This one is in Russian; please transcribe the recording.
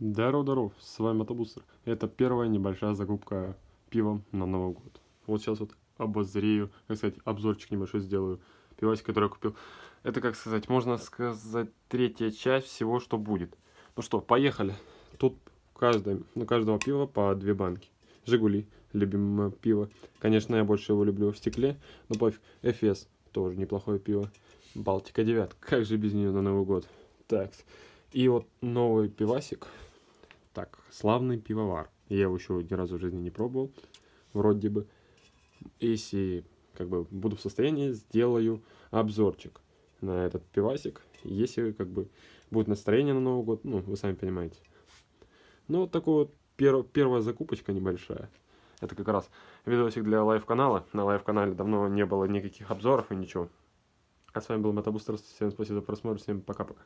Даров, даров, с вами Мотобустер. Это первая небольшая закупка пивом на Новый год. Вот сейчас вот обозрею, как сказать, обзорчик небольшой сделаю. Пивасик, который я купил. Это, как сказать, можно сказать, третья часть всего, что будет. Ну что, поехали. Тут каждый, у каждого пива по две банки. Жигули, любимое пиво. Конечно, я больше его люблю в стекле, но пофиг. Эфес, тоже неплохое пиво. Балтика 9, как же без нее на Новый год. Так, и вот новый пивасик так, славный пивовар. Я его еще ни разу в жизни не пробовал, вроде бы. Если как бы буду в состоянии, сделаю обзорчик на этот пивасик. Если как бы будет настроение на Новый год, ну, вы сами понимаете. Ну, вот такой вот пер первая закупочка небольшая. Это как раз видосик для лайв-канала. На лайв-канале давно не было никаких обзоров и ничего. А с вами был Мотобустер. Всем спасибо за просмотр. Всем пока-пока.